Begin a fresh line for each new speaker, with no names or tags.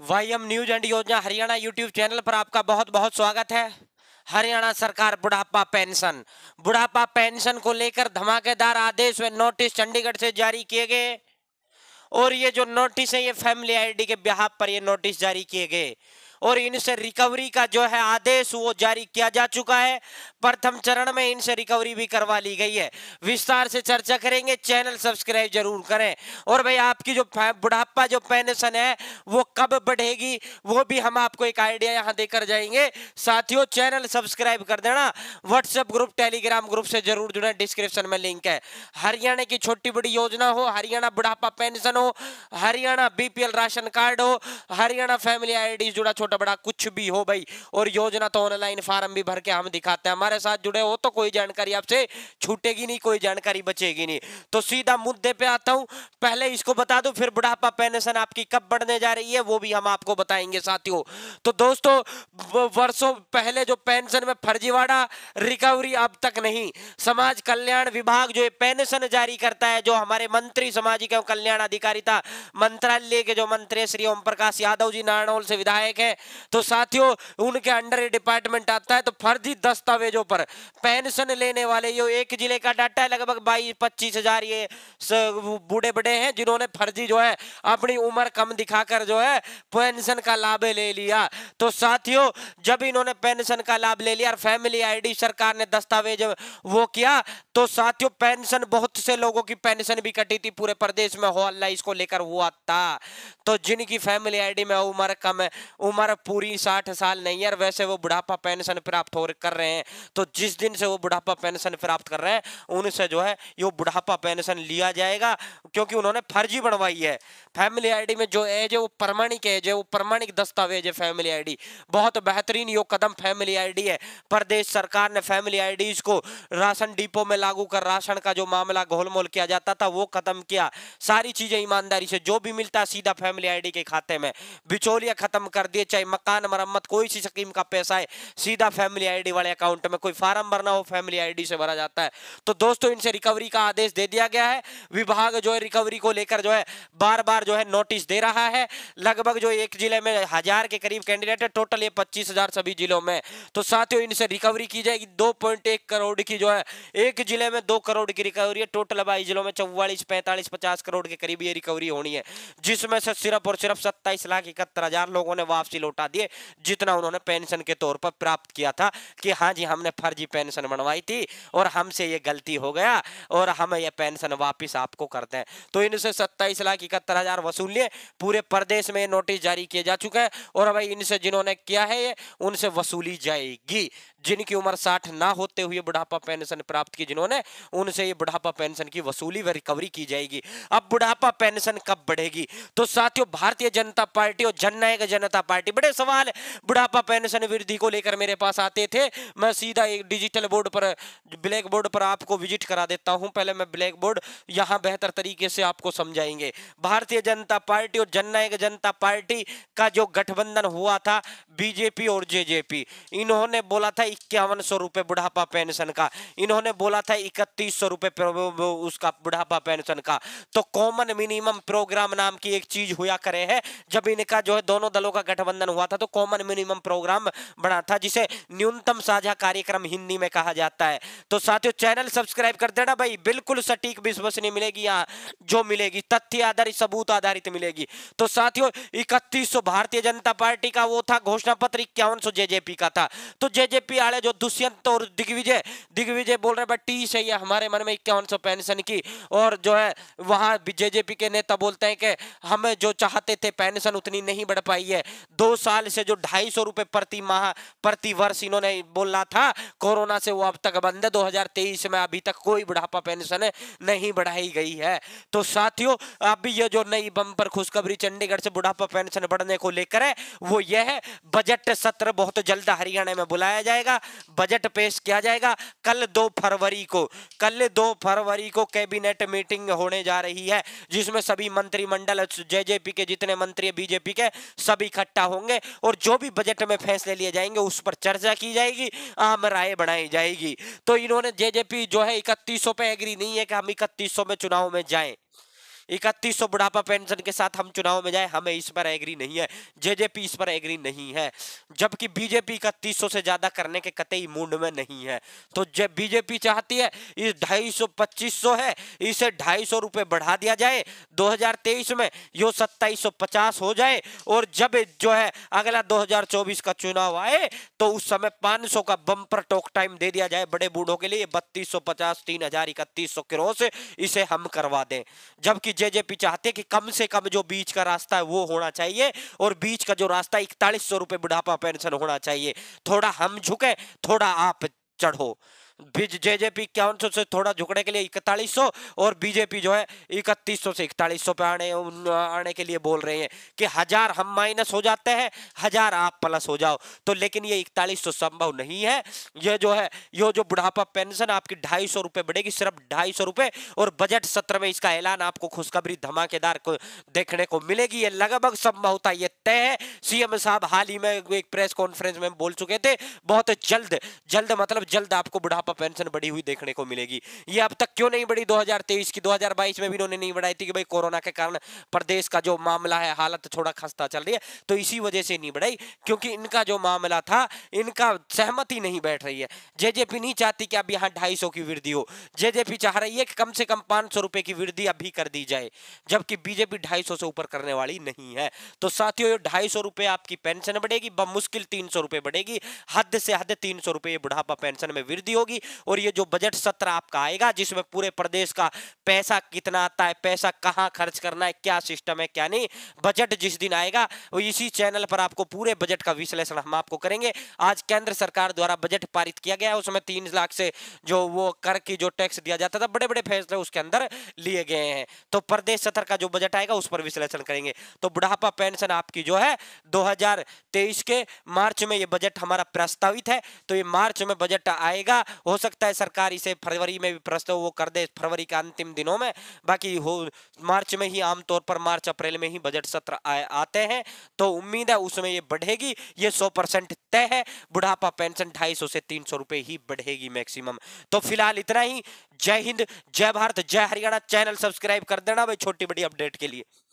Y M news and योजना Haryana YouTube channel पर आपका बहुत बहुत स्वागत है हरियाणा सरकार बुढ़ापा पेंशन बुढ़ापा पेंशन को लेकर धमाकेदार आदेश व नोटिस चंडीगढ़ से जारी किए गए और ये जो नोटिस है ये फैमिली आईडी के बिहार पर ये नोटिस जारी किए गए और इनसे रिकवरी का जो है आदेश वो जारी किया जा चुका है प्रथम चरण में इनसे रिकवरी भी करवा ली गई है विस्तार से चर्चा करेंगे चैनल सब्सक्राइब जरूर करें और भाई आपकी जो बुढ़ापा जो पेंशन है वो कब बढ़ेगी वो भी हम आपको एक आइडिया यहाँ देकर जाएंगे साथियों चैनल सब्सक्राइब कर देना व्हाट्सएप ग्रुप टेलीग्राम ग्रुप से जरूर जुड़े डिस्क्रिप्शन में लिंक है हरियाणा की छोटी बड़ी योजना हो हरियाणा बुढ़ापा पेंशन हो हरियाणा बीपीएल राशन कार्ड हो हरियाणा फैमिली आईडी जुड़ा छोटा बड़ा कुछ भी हो भाई और योजना तो ऑनलाइन फार्म भी भर के हम दिखाते हैं हमारे हमारे साथ जुड़े हो तो कोई जानकारी आपसे छूटेगी नहीं कोई जानकारी बचेगी नहीं तो सीधा मुद्दे पे आता हूं पहले इसको बता दो फिर बुढ़ापा पेंशन आपकी कब बढ़ने जा रही है वो भी हम आपको बताएंगे साथियों तो दोस्तों वर्षों पहले जो पेंशन में फर्जीवाड़ा रिकवरी अब तक नहीं समाज कल्याण विभाग जो पेंशन जारी करता है जो हमारे मंत्री सामाजिक एवं कल्याण अधिकारिता मंत्रालय के जो मंत्री श्री ओम प्रकाश यादव जी नारायणोल से विधायक है तो साथियों उनके अंडर डिपार्टमेंट आता है तो फर्जी दस्तावेज कागजों पर पेंशन लेने वाले जो एक जिले का डाटा है लगभग बाईस पच्चीस हजार ये बूढ़े बड़े हैं जिन्होंने फर्जी जो है अपनी उम्र कम दिखाकर जो है पेंशन का लाभ ले लिया तो साथियों जब इन्होंने पेंशन का लाभ ले लिया और फैमिली आईडी सरकार ने दस्तावेज वो किया तो साथियों पेंशन बहुत से लोगों की पेंशन भी कटी थी पूरे प्रदेश में हो अल्लाह इसको लेकर हुआ था तो जिनकी फैमिली आईडी में उम्र कम है उम्र पूरी साठ साल नहीं है और वैसे वो बुढ़ापा पेंशन प्राप्त हो कर रहे हैं तो जिस दिन से वो बुढ़ापा पेंशन प्राप्त कर रहे हैं उनसे जो है ये बुढ़ापा पेंशन लिया जाएगा क्योंकि उन्होंने फर्जी बनवाई है फैमिली आईडी में जो एज है वो प्रमाणिक एज है वो प्रमाणिक दस्तावेज है फैमिली आईडी बहुत बेहतरीन यो कदम फैमिली आईडी है प्रदेश सरकार ने फैमिली आईडीज को राशन डिपो में लागू कर राशन का जो मामला घोलमोल किया जाता था वो खत्म किया सारी चीजें ईमानदारी से जो भी मिलता है सीधा फैमिली आई के खाते में बिचौलिया खत्म कर दिए चाहे मकान मरम्मत कोई सी स्कीम का पैसा है सीधा फैमिली आई वाले अकाउंट में कोई फार्म भरना हो फैमिली आई से भरा जाता है तो दोस्तों इनसे रिकवरी का आदेश दे दिया गया है विभाग जो है रिकवरी को लेकर जो है बार बार जो है नोटिस दे रहा है लगभग जो एक जिले में हजार के करीब कैंडिडेट है टोटल ये पच्चीस हजार सभी जिलों में तो साथियों इनसे रिकवरी की जाएगी दो पॉइंट एक करोड़ की जो है एक जिले में दो करोड़ की रिकवरी है टोटल बाईस जिलों में चौवालीस पैंतालीस पचास करोड़ के करीब ये रिकवरी होनी है जिसमें से सिर्फ और सिर्फ सत्ताईस लाख इकहत्तर हजार लोगों ने वापसी लौटा दिए जितना उन्होंने पेंशन के तौर पर प्राप्त किया था कि हाँ जी हमने फर्जी पेंशन बनवाई थी और हमसे ये गलती हो गया और हम ये पेंशन वापिस आपको करते हैं तो इनसे सत्ताईस लाख इकहत्तर हजार हजार लिए पूरे प्रदेश में नोटिस जारी किया जा चुका है और भाई इनसे जिन्होंने किया है ये उनसे वसूली जाएगी जिनकी उम्र साठ ना होते हुए बुढ़ापा पेंशन प्राप्त की जिन्होंने उनसे ये बुढ़ापा पेंशन की वसूली व रिकवरी की जाएगी अब बुढ़ापा पेंशन कब बढ़ेगी तो साथियों भारतीय जनता पार्टी और जननायक जनता पार्टी बड़े सवाल बुढ़ापा पेंशन वृद्धि को लेकर मेरे पास आते थे मैं सीधा एक डिजिटल बोर्ड पर ब्लैक बोर्ड पर आपको विजिट करा देता हूं पहले मैं ब्लैक बोर्ड यहां बेहतर तरीके से आपको समझाएंगे भारतीय जनता पार्टी और जननायक जनता पार्टी का जो गठबंधन हुआ था बीजेपी और जेजेपी इन्होंने बोला था इक्यावन सौ रुपए बुढ़ापा पेंशन का इन्होंने बोला था इकतीस सौ रुपए उसका बुढ़ापा पेंशन का तो कॉमन मिनिमम प्रोग्राम नाम की एक चीज हुआ करे है जब इनका जो है दोनों दलों का गठबंधन हुआ था तो कॉमन मिनिमम प्रोग्राम बना था जिसे न्यूनतम साझा कार्यक्रम हिंदी में कहा जाता है तो साथियों चैनल सब्सक्राइब कर देना भाई बिल्कुल सटीक विश्वसनीय मिलेगी यहाँ जो मिलेगी तथ्य आधारित सबूत आधारित मिलेगी तो साथियों इकतीस भारतीय जनता पार्टी का वो था घोषणा पत्र इक्यावन सौ जेजेपी का था तो जेजेपी खिलाड़ी जो दुष्यंत और दिग्विजय दिग्विजय बोल रहे भाई टी सही है हमारे मन में इक्यावन सौ पेंशन की और जो है वहाँ जेजेपी के नेता बोलते हैं कि हम जो चाहते थे पेंशन उतनी नहीं बढ़ पाई है दो साल से जो ढाई सौ रुपये प्रति माह प्रति वर्ष इन्होंने बोला था कोरोना से वो अब तक बंद है 2023 में अभी तक कोई बुढ़ापा पेंशन नहीं बढ़ाई गई है तो साथियों अभी ये जो नई बम्पर खुशखबरी चंडीगढ़ से बुढ़ापा पेंशन बढ़ने को लेकर है वो यह है बजट सत्र बहुत जल्द हरियाणा में बुलाया जाएगा जाएगा बजट पेश किया जाएगा कल दो फरवरी को कल दो फरवरी को कैबिनेट मीटिंग होने जा रही है जिसमें सभी मंत्रिमंडल जेजेपी के जितने मंत्री बीजेपी के सब इकट्ठा होंगे और जो भी बजट में फैसले लिए जाएंगे उस पर चर्चा की जाएगी आम राय बनाई जाएगी तो इन्होंने जेजेपी जो है इकतीसों पे एग्री नहीं है कि हम इकतीसों में चुनाव में जाएं इकतीस सौ बुढ़ापा पेंशन के साथ हम चुनाव में जाए हमें इस पर एग्री नहीं है जेजेपी इस पर एग्री नहीं है जबकि बीजेपी इकतीस सौ से ज्यादा करने के कतई मूड में नहीं है तो जब बीजेपी चाहती है इस ढाई सौ पच्चीस सौ है इसे ढाई सौ रुपये बढ़ा दिया जाए दो हजार तेईस में यो सत्ताईस सौ पचास हो जाए और जब जो है अगला दो हजार चौबीस का चुनाव आए तो उस समय सौ का बम्पर टॉक टाइम दे दिया जाए बड़े बूढ़ों के लिए बत्तीस सौ पचास तीन हजार इकतीस सौ के से इसे हम करवा दें जबकि जेजेपी चाहते कि कम से कम जो बीच का रास्ता है वो होना चाहिए और बीच का जो रास्ता इकतालीस सौ रुपए बुढ़ापा पेंशन होना चाहिए थोड़ा हम झुके थोड़ा आप चढ़ो जेजेपी इक्यावन सौ से थोड़ा झुकने के लिए इकतालीस सौ और बीजेपी जो है इकतीस सौ से इकतालीस सौ पे आने आने के लिए बोल रहे हैं कि हजार हम माइनस हो जाते हैं हजार आप प्लस हो जाओ तो लेकिन ये इकतालीस सौ संभव नहीं है ये जो है ये जो बुढ़ापा पेंशन आपकी ढाई सौ रुपये बढ़ेगी सिर्फ ढाई सौ रुपये और बजट सत्र में इसका ऐलान आपको खुशखबरी धमाकेदार को देखने को मिलेगी ये लगभग संभवता ये तय है सीएम साहब हाल ही में एक प्रेस कॉन्फ्रेंस में बोल चुके थे बहुत जल्द जल्द मतलब जल्द आपको बुढ़ापा बुढ़ापा पेंशन बढ़ी हुई देखने को मिलेगी ये अब तक क्यों नहीं बढ़ी 2023 की 2022 में भी इन्होंने नहीं बढ़ाई थी कि भाई कोरोना के कारण प्रदेश का जो मामला है हालत थोड़ा खस्ता चल रही है तो इसी वजह से नहीं बढ़ाई क्योंकि इनका जो मामला था इनका सहमति नहीं बैठ रही है जेजेपी नहीं चाहती कि अब यहाँ ढाई की वृद्धि हो जेजेपी चाह रही है कि कम से कम पांच सौ की वृद्धि अभी कर दी जाए जबकि बीजेपी ढाई से ऊपर करने वाली नहीं है तो साथियों ढाई सौ रुपए आपकी पेंशन बढ़ेगी बमुश्किल तीन सौ रुपए बढ़ेगी हद से हद तीन सौ बुढ़ापा पेंशन में वृद्धि होगी जाएगी और ये जो बजट सत्र आपका आएगा जिसमें पूरे प्रदेश का पैसा कितना आता है पैसा कहाँ खर्च करना है क्या सिस्टम है क्या नहीं बजट जिस दिन आएगा वो इसी चैनल पर आपको पूरे बजट का विश्लेषण हम आपको करेंगे आज केंद्र सरकार द्वारा बजट पारित किया गया है उसमें तीन लाख से जो वो कर की जो टैक्स दिया जाता था बड़े बड़े फैसले उसके अंदर लिए गए हैं तो प्रदेश सत्र का जो बजट आएगा उस पर विश्लेषण करेंगे तो बुढ़ापा पेंशन आपकी जो है दो के मार्च में ये बजट हमारा प्रस्तावित है तो ये मार्च में बजट आएगा हो सकता है सरकार इसे फरवरी में भी प्रस्ताव वो कर दे फरवरी के अंतिम दिनों में बाकी हो मार्च में ही आमतौर पर मार्च अप्रैल में ही बजट सत्र आते हैं तो उम्मीद है उसमें ये बढ़ेगी ये सौ परसेंट तय है बुढ़ापा पेंशन ढाई सौ से तीन सौ रुपए ही बढ़ेगी मैक्सिमम तो फिलहाल इतना ही जय हिंद जय भारत जय हरियाणा चैनल सब्सक्राइब कर देना भाई छोटी बड़ी अपडेट के लिए